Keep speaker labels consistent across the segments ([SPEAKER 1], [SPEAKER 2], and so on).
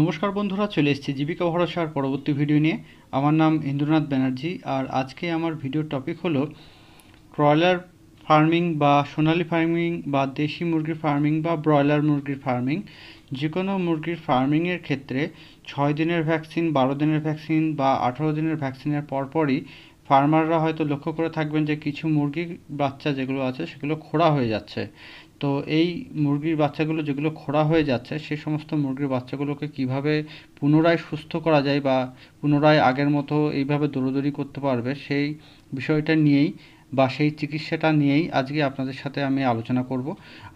[SPEAKER 1] নমস্কার বন্ধুরা চলে এসেছি জীবিকা ভরসার পরবর্তী ভিডিও নিয়ে আমার নাম ইন্দ্রনাথ ব্যানার্জি আর আজকে আমার ভিডিওর টপিক হলো ব্রয়লার ফার্মিং বা সোনালি ফার্মিং বা দেশি মুরগির ফার্মিং বা ব্রয়লার মুরগির ফার্মিং যে কোনো মুরগির ফার্মিংয়ের ক্ষেত্রে ছয় দিনের ভ্যাকসিন বারো দিনের ভ্যাকসিন বা আঠেরো দিনের ভ্যাকসিনের পরপরই ফার্মাররা হয়তো লক্ষ্য করে থাকবেন যে কিছু মুরগির বাচ্চা যেগুলো আছে সেগুলো খোড়া হয়ে যাচ্ছে তো এই মুরগির বাচ্চাগুলো যেগুলো খোঁড়া হয়ে যাচ্ছে সে সমস্ত মুরগির বাচ্চাগুলোকে কিভাবে পুনরায় সুস্থ করা যায় বা পুনরায় আগের মতো এইভাবে দৌড়োদৌড়ি করতে পারবে সেই বিষয়টা নিয়েই বা সেই চিকিৎসাটা নিয়েই আজকে আপনাদের সাথে আমি আলোচনা করব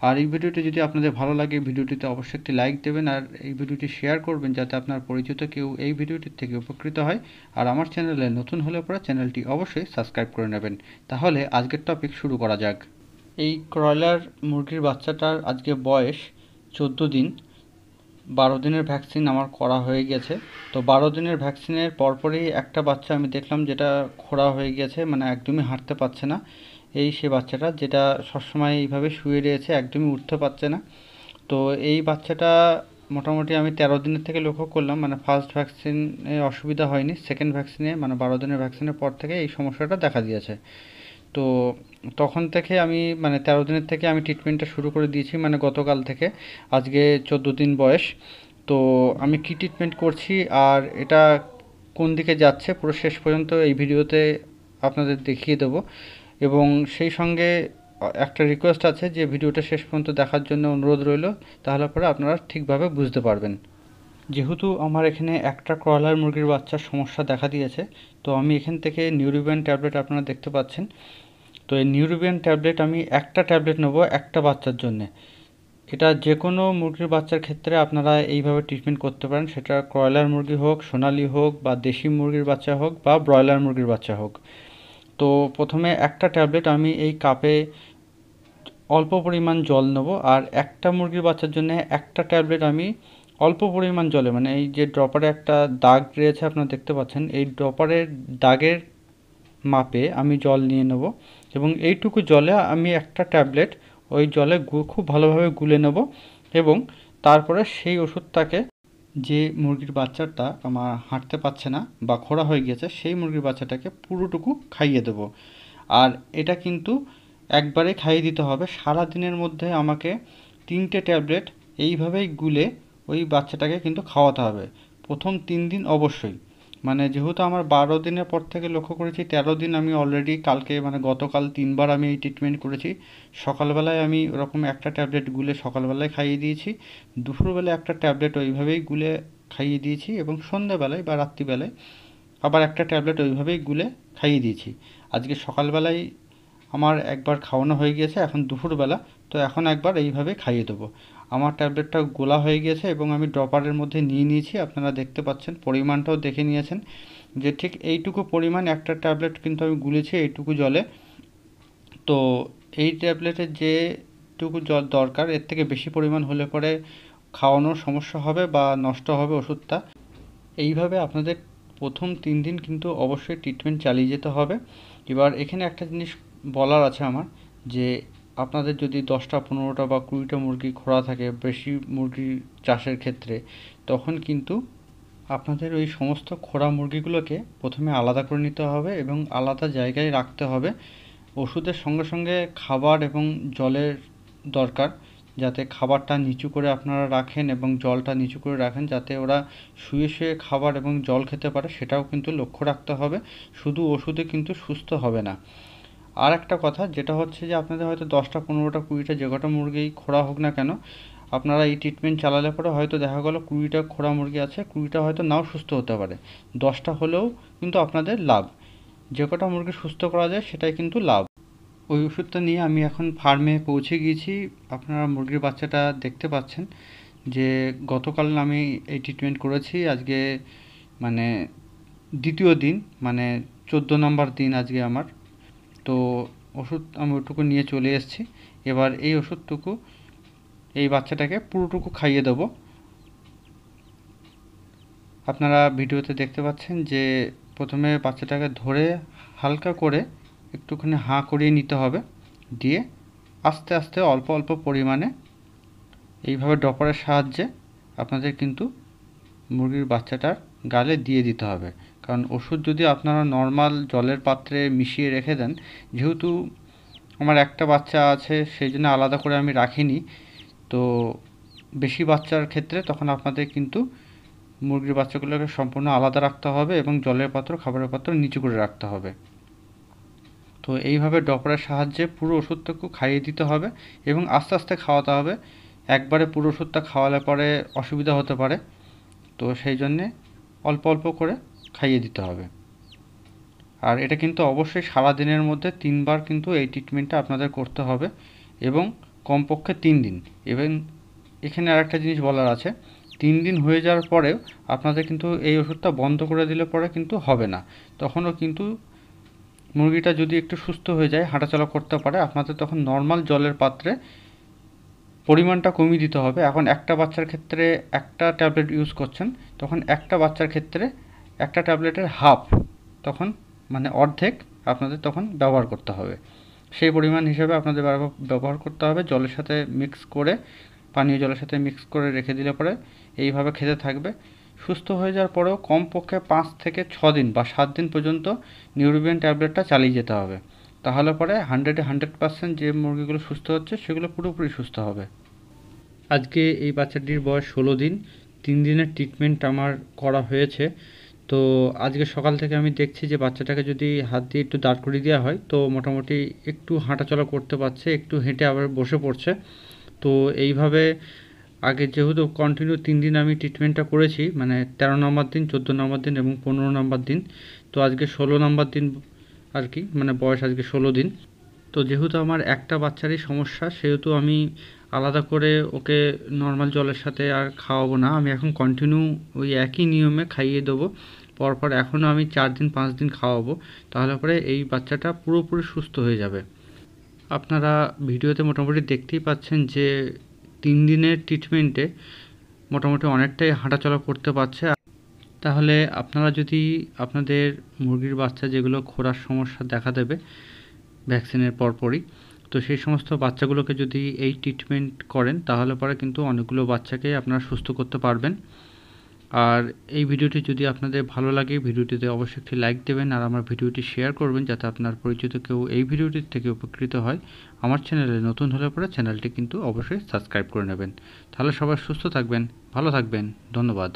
[SPEAKER 1] আর এই ভিডিওটি যদি আপনাদের ভালো লাগে ভিডিওটিতে অবশ্যই একটি লাইক দেবেন আর এই ভিডিওটি শেয়ার করবেন যাতে আপনার পরিচিত কেউ এই ভিডিওটির থেকে উপকৃত হয় আর আমার চ্যানেলে নতুন হলে পরে চ্যানেলটি অবশ্যই সাবস্ক্রাইব করে নেবেন তাহলে আজকের টপিক শুরু করা যাক এই ক্রয়লার মুরগির বাচ্চাটার আজকে বয়স চোদ্দো দিন বারো দিনের ভ্যাকসিন আমার করা হয়ে গেছে তো বারো দিনের ভ্যাকসিনের পরপরই একটা বাচ্চা আমি দেখলাম যেটা খোড়া হয়ে গেছে মানে একদমই হাঁটতে পারছে না এই সে বাচ্চাটা যেটা সবসময় এইভাবে শুয়ে রয়েছে একদমই উঠতে পারছে না তো এই বাচ্চাটা মোটামুটি আমি তেরো দিনের থেকে লক্ষ্য করলাম মানে ফার্স্ট ভ্যাকসিনে অসুবিধা হয়নি সেকেন্ড ভ্যাকসিনে মানে বারো দিনের ভ্যাকসিনের পর থেকে এই সমস্যাটা দেখা দিয়েছে তো তখন থেকে আমি মানে তেরো দিনের থেকে আমি ট্রিটমেন্টটা শুরু করে দিয়েছি মানে গতকাল থেকে আজকে চোদ্দো দিন বয়স তো আমি কি ট্রিটমেন্ট করছি আর এটা কোন দিকে যাচ্ছে পুরো শেষ পর্যন্ত এই ভিডিওতে আপনাদের দেখিয়ে দেব এবং সেই সঙ্গে একটা রিকোয়েস্ট আছে যে ভিডিওটা শেষ পর্যন্ত দেখার জন্য অনুরোধ রইল তাহলে পরে আপনারা ঠিকভাবে বুঝতে পারবেন যেহেতু আমার এখানে একটা ক্রলার মুরগির বাচ্চার সমস্যা দেখা দিয়েছে তো আমি এখান থেকে নিউরিবিয়ান ট্যাবলেট আপনারা দেখতে পাচ্ছেন তো এই নিউরোবিয়ান ট্যাবলেট আমি একটা ট্যাবলেট নেবো একটা বাচ্চার জন্যে এটা যে কোনো মুরগির বাচ্চার ক্ষেত্রে আপনারা এইভাবে ট্রিটমেন্ট করতে পারেন সেটা ব্রয়লার মুরগি হোক সোনালি হোক বা দেশি মুরগির বাচ্চা হোক বা ব্রয়লার মুরগির বাচ্চা হোক তো প্রথমে একটা ট্যাবলেট আমি এই কাপে অল্প পরিমাণ জল নেবো আর একটা মুরগির বাচ্চার জন্য একটা ট্যাবলেট আমি অল্প পরিমাণ জলে মানে এই যে ড্রপারে একটা দাগ রয়েছে আপনারা দেখতে পাচ্ছেন এই ড্রপারের দাগের মাপে আমি জল নিয়ে নেব এবং এইটুকু জলে আমি একটা ট্যাবলেট ওই জলে খুব ভালোভাবে গুলে নেব এবং তারপরে সেই ওষুধটাকে যে মুরগির বাচ্চাটা আমার হাঁটতে পারছে না বা খোড়া হয়ে গিয়েছে সেই মুরগির বাচ্চাটাকে পুরোটুকু খাইয়ে দেব আর এটা কিন্তু একবারে খাইয়ে দিতে হবে সারা দিনের মধ্যে আমাকে তিনটে ট্যাবলেট এইভাবেই গুলে ওই বাচ্চাটাকে কিন্তু খাওয়াতে হবে প্রথম তিন দিন অবশ্যই মানে যেহেতু আমার বারো দিনের পর থেকে লক্ষ্য করেছি তেরো দিন আমি অলরেডি কালকে মানে গতকাল তিনবার আমি এই ট্রিটমেন্ট করেছি সকালবেলায় আমি ওরকম একটা ট্যাবলেট গুলে সকালবেলায় খাইয়ে দিয়েছি দুপুরবেলায় একটা ট্যাবলেট ওইভাবেই গুলে খাইয়ে দিয়েছি এবং সন্ধ্যেবেলায় বা রাত্রিবেলায় আবার একটা ট্যাবলেট ওইভাবেই গুলে খাইয়ে দিয়েছি আজকে সকালবেলায় আমার একবার খাওয়ানো হয়ে গিয়েছে এখন দুপুরবেলা তো এখন একবার এইভাবে খাইয়ে দেবো আমার ট্যাবলেটটা গোলা হয়ে গিয়েছে এবং আমি ড্রপারের মধ্যে নিয়ে নিয়েছি আপনারা দেখতে পাচ্ছেন পরিমাণটাও দেখে নিয়েছেন যে ঠিক এইটুকু পরিমাণ একটা ট্যাবলেট কিন্তু আমি গুলেছি এইটুকু জলে তো এই ট্যাবলেটের যেটুকু জল দরকার এর থেকে বেশি পরিমাণ হলে পরে খাওয়ানোর সমস্যা হবে বা নষ্ট হবে ওষুধটা এইভাবে আপনাদের প্রথম তিন দিন কিন্তু অবশ্যই ট্রিটমেন্ট চালিয়ে যেতে হবে এবার এখানে একটা জিনিস বলার আছে আমার যে আপনাদের যদি দশটা পনেরোটা বা কুড়িটা মুরগি খোঁড়া থাকে বেশি মুরগি চাষের ক্ষেত্রে তখন কিন্তু আপনাদের ওই সমস্ত খোঁড়া মুরগিগুলোকে প্রথমে আলাদা করে নিতে হবে এবং আলাদা জায়গায় রাখতে হবে ওষুধের সঙ্গে সঙ্গে খাবার এবং জলের দরকার যাতে খাবারটা নিচু করে আপনারা রাখেন এবং জলটা নিচু করে রাখেন যাতে ওরা শুয়ে শুয়ে খাবার এবং জল খেতে পারে সেটাও কিন্তু লক্ষ্য রাখতে হবে শুধু ওষুধে কিন্তু সুস্থ হবে না আর একটা কথা যেটা হচ্ছে যে আপনাদের হয়তো দশটা পনেরোটা কুড়িটা যে কটা মুরগি খোড়া হোক না কেন আপনারা এই ট্রিটমেন্ট চালালে পরে হয়তো দেখা গেলো কুড়িটা খোড়া মুরগি আছে কুড়িটা হয়তো নাও সুস্থ হতে পারে দশটা হলেও কিন্তু আপনাদের লাভ যে কটা মুরগি সুস্থ করা যায় সেটাই কিন্তু লাভ ওই ওষুধটা নিয়ে আমি এখন ফার্মে পৌঁছে গিয়েছি আপনারা মুরগির বাচ্চাটা দেখতে পাচ্ছেন যে গতকাল আমি এই ট্রিটমেন্ট করেছি আজকে মানে দ্বিতীয় দিন মানে চোদ্দো নম্বর দিন আজকে আমার তো ওষুধ আমি ওটুকু নিয়ে চলে এসেছি এবার এই ওষুধটুকু এই বাচ্চাটাকে পুরোটুকু খাইয়ে দেবো আপনারা ভিডিওতে দেখতে পাচ্ছেন যে প্রথমে বাচ্চাটাকে ধরে হালকা করে একটুখানি হাঁ করিয়ে নিতে হবে দিয়ে আস্তে আস্তে অল্প অল্প পরিমাণে এইভাবে ডপারের সাহায্যে আপনাদের কিন্তু মুরগির বাচ্চাটার গালে দিয়ে দিতে হবে কারণ ওষুধ যদি আপনারা নর্মাল জলের পাত্রে মিশিয়ে রেখে দেন যেহেতু আমার একটা বাচ্চা আছে সেই জন্য আলাদা করে আমি রাখিনি তো বেশি বাচ্চার ক্ষেত্রে তখন আপনাদের কিন্তু মুরগির বাচ্চাগুলোকে সম্পূর্ণ আলাদা রাখতে হবে এবং জলের পাত্র খাবারের পাত্র নিচু করে রাখতে হবে তো এইভাবে ডপরের সাহায্যে পুরো ওষুধটাকে খাইয়ে দিতে হবে এবং আস্তে আস্তে খাওয়াতে হবে একবারে পুরো ওষুধটা খাওয়ালে পরে অসুবিধা হতে পারে তো সেই জন্যে অল্প অল্প করে খাইয়ে দিতে হবে আর এটা কিন্তু অবশ্যই সারা দিনের মধ্যে তিনবার কিন্তু এই ট্রিটমেন্টটা আপনাদের করতে হবে এবং কমপক্ষে তিন দিন এবং এখানে আর একটা জিনিস বলার আছে তিন দিন হয়ে যাওয়ার পরেও আপনাদের কিন্তু এই ওষুধটা বন্ধ করে দিলে পরে কিন্তু হবে না তখনও কিন্তু মুরগিটা যদি একটু সুস্থ হয়ে যায় হাঁটাচলা করতে পারে আপনাদের তখন নর্মাল জলের পাত্রে পরিমাণটা কমিয়ে দিতে হবে এখন একটা বাচ্চার ক্ষেত্রে একটা ট্যাবলেট ইউজ করছেন তখন একটা বাচ্চার ক্ষেত্রে একটা ট্যাবলেটের হাফ তখন মানে অর্ধেক আপনাদের তখন ব্যবহার করতে হবে সেই পরিমাণ হিসেবে আপনাদের ব্যবহার করতে হবে জলের সাথে মিক্স করে পানীয় জলের সাথে মিক্স করে রেখে দিলে পরে এইভাবে খেতে থাকবে সুস্থ হয়ে যাওয়ার পরেও কমপক্ষে পাঁচ থেকে ছ দিন বা সাত দিন পর্যন্ত নিউরোবিয়ান ট্যাবলেটটা চালিয়ে যেতে হবে তাহলে পরে হান্ড্রেডে হান্ড্রেড পার্সেন্ট যে মুরগিগুলো সুস্থ হচ্ছে সেগুলো পুরোপুরি সুস্থ হবে আজকে এই বাচ্চাটির বয়স ষোলো দিন তিন দিনের ট্রিটমেন্ট আমার করা হয়েছে তো আজকে সকাল থেকে আমি দেখছি যে বাচ্চাটাকে যদি হাত দিয়ে একটু দাঁড় করিয়ে দেওয়া হয় তো মোটামুটি একটু হাঁটাচলা করতে পারছে একটু হেঁটে আবার বসে পড়ছে তো এইভাবে আগে যেহেতু কন্টিনিউ তিন দিন আমি ট্রিটমেন্টটা করেছি মানে তেরো নম্বর দিন চোদ্দো নম্বর দিন এবং পনেরো নম্বর দিন তো আজকে ষোলো নম্বর দিন আর কি মানে বয়স আজকে ষোলো দিন তো যেহেতু আমার একটা বাচ্চারই সমস্যা সেহেতু আমি আলাদা করে ওকে নর্মাল জলের সাথে আর খাওয়াবো না আমি এখন কন্টিনিউ ওই একই নিয়মে খাইয়ে দেবো পরপর এখনও আমি চার দিন পাঁচ দিন খাওয়াবো তাহলে পরে এই বাচ্চাটা পুরোপুরি সুস্থ হয়ে যাবে আপনারা ভিডিওতে মোটামুটি দেখতেই পাচ্ছেন যে তিন দিনের ট্রিটমেন্টে মোটামুটি অনেকটাই হাঁটাচলা করতে পারছে তাহলে আপনারা যদি আপনাদের মুরগির বাচ্চা যেগুলো খোরার সমস্যা দেখা দেবে ভ্যাকসিনের পরপরই তো সেই সমস্ত বাচ্চাগুলোকে যদি এই ট্রিটমেন্ট করেন তাহলে পরে কিন্তু অনেকগুলো বাচ্চাকে আপনারা সুস্থ করতে পারবেন আর এই ভিডিওটি যদি আপনাদের ভালো লাগে ভিডিওটিতে অবশ্যই একটি লাইক দেবেন আর আমার ভিডিওটি শেয়ার করবেন যাতে আপনার পরিচিত কেউ এই ভিডিওটির থেকে উপকৃত হয় আমার চ্যানেলে নতুন হলে পরে চ্যানেলটি কিন্তু অবশ্যই সাবস্ক্রাইব করে নেবেন তাহলে সবাই সুস্থ থাকবেন ভালো থাকবেন ধন্যবাদ